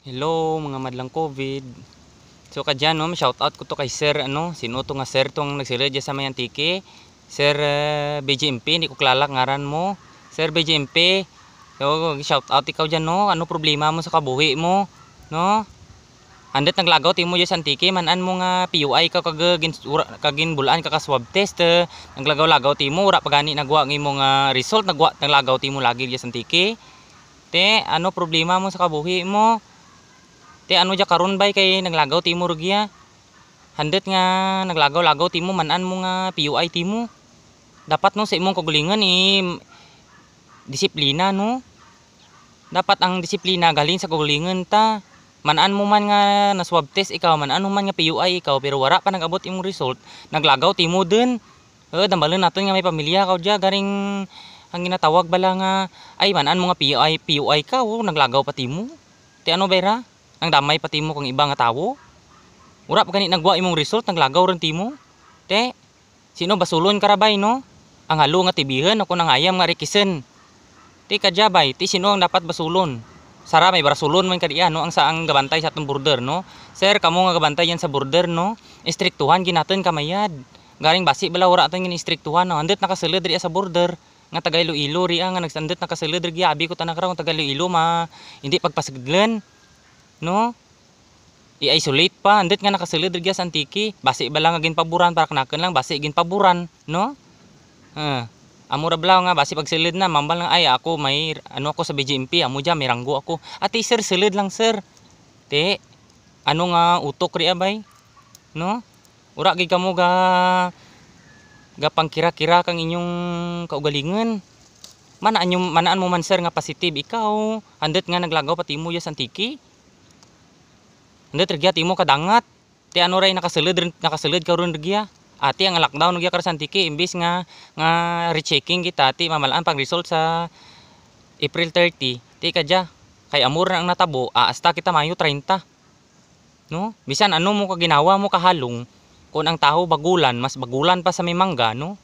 Hello mga madlang COVID. So kadyan no, shout out ko to kay Sir ano, sino to nga Sir tong nagsira sa may antike. Sir uh, eh, BJMP, hindi ko klalak ngaran mo. Sir BJMP, so shout out ikaw dyan no, ano problema mo sa kabuhi mo, no? Andit naglagaw timo diya sa antike, manan mo nga PUI ka kag kaginbulaan ka ka swab test, uh, naglagaw-lagaw timo ura pagani nagwa ng imong uh, result nagwa naglagaw timo lagi diya sa antike. Te, ano problema mo sa kabuhi mo? Te ano ja karon bay kay naglagaw timo rugya. Handet nga naglagaw-lagaw timo manan mo nga PUI timo. Dapat no sa imong kagulingan i disiplina no. Dapat ang disiplina galing sa kagulingan ta. Manan mo man nga na swab test ikaw, manan mo man nga PUI ikaw pero wara pa nagabot imong result, naglagaw timo din. Eh dambalin naton nga may pamilya ka ja garing ang ginatawag bala nga ay manan mo nga PUI PUI ka, oh, naglagaw pa timo. Ti ano bayra? Ang damay pa timo kang iba nga tawo. Ura pa kani nagwa imong resort result lagaw ron timo. Te, sino basulon karabay no? Ang halo nga tibihan ako nang ayam nga rikisen. te kajabay, ti sino ang dapat basulon? Sara may barasulon man kadiya no ang saang gabantay sa atong border no. Sir, kamo nga gabantay yan sa border no. Istriktuhan ginaton kamayad. Garing basi bala ura aton gin istriktuhan no. andit nakasulod diri sa border nga tagaylo Iloilo ri nga nagsandot na kasalud gyabi ko tanang raw tagaylo ilo ma hindi pagpasiglan No? I-isolate pa. Andit nga nakasilid rin sa antiki. Basi ba lang agin paburan para kanakan lang. Basi agin paburan. No? Uh, ah, amura blaw nga. Basi pag silid na. Mambal lang. Ay ako may ano ako sa BGMP. Amo dyan. May ranggo ako. Ati sir silid lang sir. Te. Ano nga utok rin abay? No? Ura gid kamo ga ga pangkira-kira kang inyong kaugalingan. Manaan, yung, manaan mo man sir nga positive ikaw. Andit nga naglagaw pati mo yas antiki. Hindi tergiya timo kadangat. Ti ano ray nakasulod ka karon tergiya. Ati ah, ang lockdown nagya karasan tiki, imbis nga nga rechecking kita ti mamalaan pang result sa April 30. Ti kadya kay amur na ang natabo aasta ah, kita Mayo 30. No? Bisan ano mo ka ginawa mo kahalong kung ang tao bagulan mas bagulan pa sa may mangga no.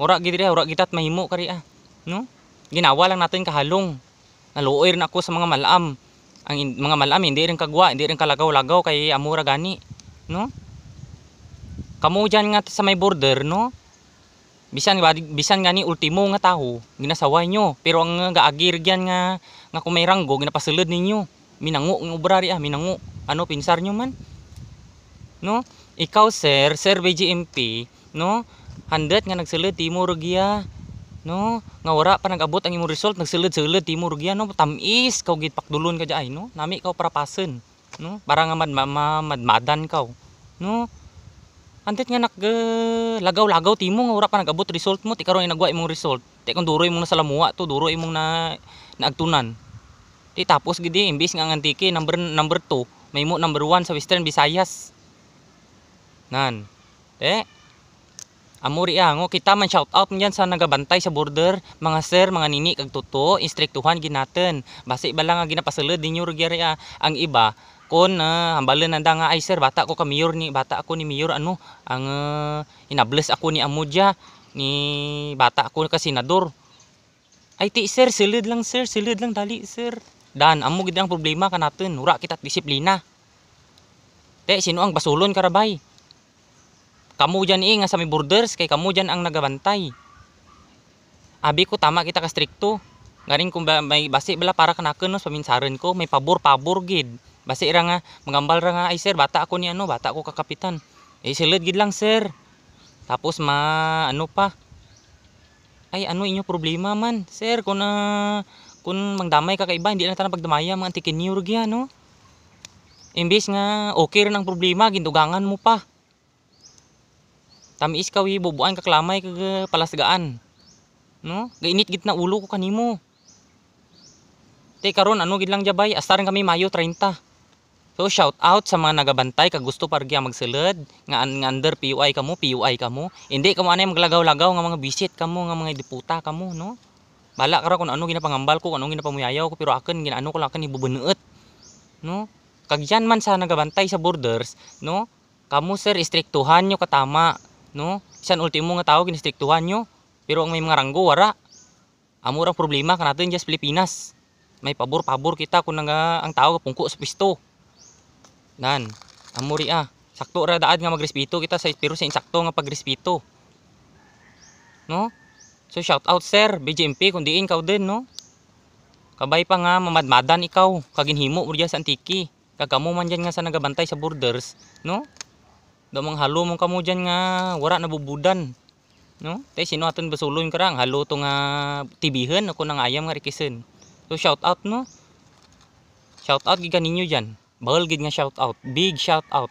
Ora gid ora gitat mahimo kari ah. No? Ginawa lang natin kahalong. Naluoy na ako sa mga malam ang mga malami hindi rin kagwa hindi rin kalagaw-lagaw kay amura gani no kamo diyan nga sa may border no bisan bisan gani ultimo nga tao ginasaway nyo pero ang gaagir gyan nga nga ranggo ginapasulod ninyo minango ng ubrari ah minango ano pinsar nyo man no ikaw sir sir BGMP no handet nga nagsulod timo rugiya no nga wara pa nagabot ang imong result nagsulod-sulod timur gya no tamis kaw gid pakdulon ka diay no nami para prapasen no para nga mad madmadan kaw no antit nga nak uh, lagaw-lagaw timo nga wara pa nagabot result mo tikaron karon nagwa imong result ti kung duro imong nasalamuwa to duro imong na naagtunan ti tapos gid imbis nga ngantiki number number 2 may mo number 1 sa Western Visayas nan eh Amuri ango ah, kita man shout out niyan sa nagabantay sa border mga sir mga nini kag tuto instruktuhan ginaten basi ba lang nga ginapasulod ninyo rugyari ah. ang iba kon uh, ah, hambalan nanda nga ay sir bata ko ka mayor ni bata ako ni mayor ano ang uh, inables ako ni Amudya ni bata ako ka senador ay ti sir silid lang sir silid lang dali sir dan amo gid ang problema kanaton ura kita disiplina te sino ang basulon karabay Kamu dyan eh, nga sa may borders, kay kamu dyan ang nagabantay. Abi ko, tama kita ka strikto. Ngarin kung ba, may basi bala para kanakan no, sa minsaran ko, may pabor-pabor gid. Basi ira nga, magambal ra nga, ay sir, bata ako ni ano, bata ako kakapitan. Eh, silid gid lang sir. Tapos ma, ano pa, ay ano inyo problema man sir kung na uh, kung mangdamay ka kay iba hindi na tanang pagdamaya mga antikin niyo no imbis nga okay rin ang problema gindugangan mo pa Tamis ka wi bubuan ka klamay ka palasgaan. No? Gainit gid na ulo ko kanimo. Te karon ano gid lang jabay, astaran kami Mayo 30. So shout out sa mga nagabantay kag gusto pargya magsulod nga, nga under PUI kamo, PUI kamo. indi kamo anay maglagaw-lagaw nga mga bisit kamo nga mga deputa kamo no. Bala karon kun ano ginapangambal ko, kung ano ginapamuyayaw ko pero akin ginano ko lang kan ibubunuot. No? Kag yan man sa nagabantay sa borders, no? Kamo sir istriktuhan nyo katama No? San ultimo nga tao ginistriktuhan nyo. Pero ang may mga ranggo, wara. Amurang problema ka natin dyan sa Pilipinas. May pabor-pabor kita kung nga ang tao kapungko sa pisto. Nan, amuri ah. Sakto ra daad nga magrespito kita sa pero sa insakto nga pagrespito. No? So shout out sir, BJMP kung diin ka din no. Kabay pa nga mamadmadan ikaw, kaginhimo mo sa antiki. Kagamo man dyan nga sa nagabantay sa borders, no? do halo mong kamo nga wara nabubudan no tay sino aton basulon karang halo to nga tibihan ako nang ayam nga rikisen so shout out no shout out gigan kaninyo diyan bahal gid nga shout out big shout out